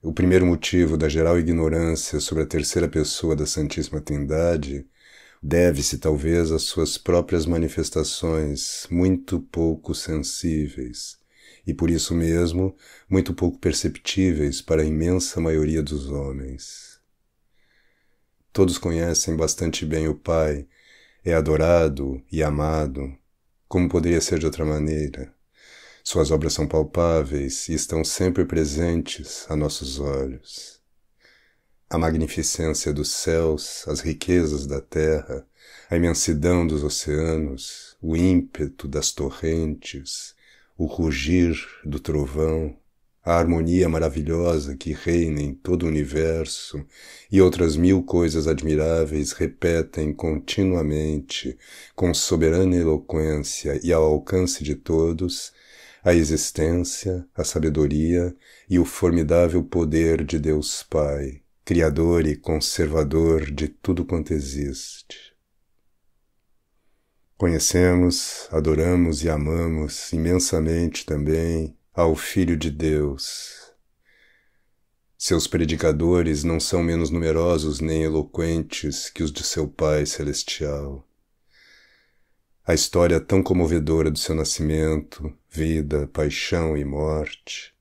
O primeiro motivo da geral ignorância sobre a terceira pessoa da Santíssima Trindade deve-se talvez às suas próprias manifestações muito pouco sensíveis e por isso mesmo muito pouco perceptíveis para a imensa maioria dos homens. Todos conhecem bastante bem o Pai, é adorado e amado, como poderia ser de outra maneira. Suas obras são palpáveis e estão sempre presentes a nossos olhos. A magnificência dos céus, as riquezas da terra, a imensidão dos oceanos, o ímpeto das torrentes, o rugir do trovão, a harmonia maravilhosa que reina em todo o universo e outras mil coisas admiráveis repetem continuamente, com soberana eloquência e ao alcance de todos, a existência, a sabedoria e o formidável poder de Deus Pai, Criador e conservador de tudo quanto existe. Conhecemos, adoramos e amamos imensamente também ao Filho de Deus. Seus predicadores não são menos numerosos nem eloquentes que os de seu Pai Celestial a história tão comovedora do seu nascimento, vida, paixão e morte,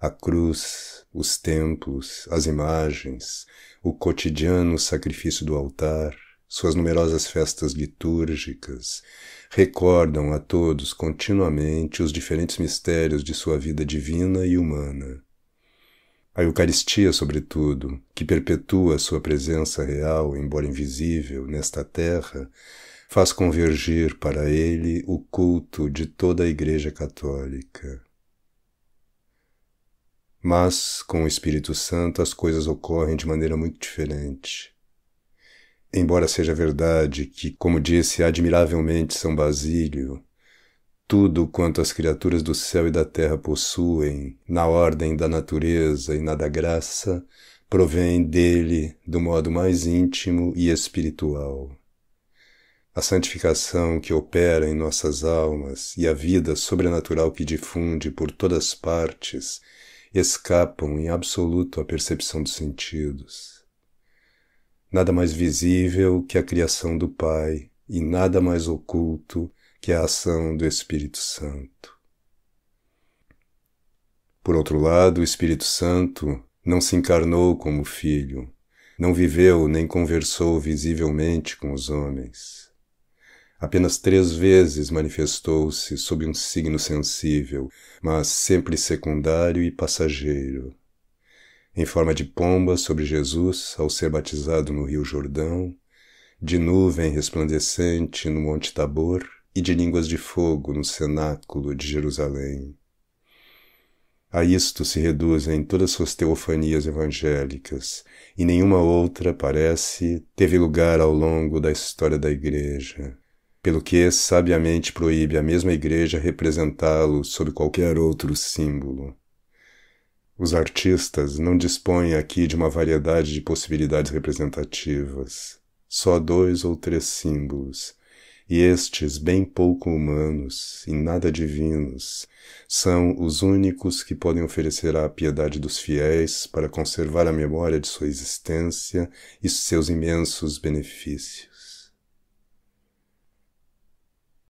a cruz, os templos, as imagens, o cotidiano sacrifício do altar, suas numerosas festas litúrgicas, recordam a todos continuamente os diferentes mistérios de sua vida divina e humana. A Eucaristia, sobretudo, que perpetua sua presença real, embora invisível, nesta terra, faz convergir para ele o culto de toda a Igreja Católica. Mas, com o Espírito Santo, as coisas ocorrem de maneira muito diferente. Embora seja verdade que, como disse admiravelmente São Basílio, tudo quanto as criaturas do céu e da terra possuem, na ordem da natureza e na da graça, provém dele do modo mais íntimo e espiritual a santificação que opera em nossas almas e a vida sobrenatural que difunde por todas partes escapam em absoluto à percepção dos sentidos. Nada mais visível que a criação do Pai e nada mais oculto que a ação do Espírito Santo. Por outro lado, o Espírito Santo não se encarnou como filho, não viveu nem conversou visivelmente com os homens Apenas três vezes manifestou-se sob um signo sensível, mas sempre secundário e passageiro. Em forma de pomba sobre Jesus ao ser batizado no Rio Jordão, de nuvem resplandecente no Monte Tabor e de línguas de fogo no cenáculo de Jerusalém. A isto se reduzem todas suas teofanias evangélicas, e nenhuma outra, parece, teve lugar ao longo da história da Igreja pelo que sabiamente proíbe a mesma Igreja representá-lo sob qualquer outro símbolo. Os artistas não dispõem aqui de uma variedade de possibilidades representativas, só dois ou três símbolos, e estes, bem pouco humanos e nada divinos, são os únicos que podem oferecer à piedade dos fiéis para conservar a memória de sua existência e seus imensos benefícios.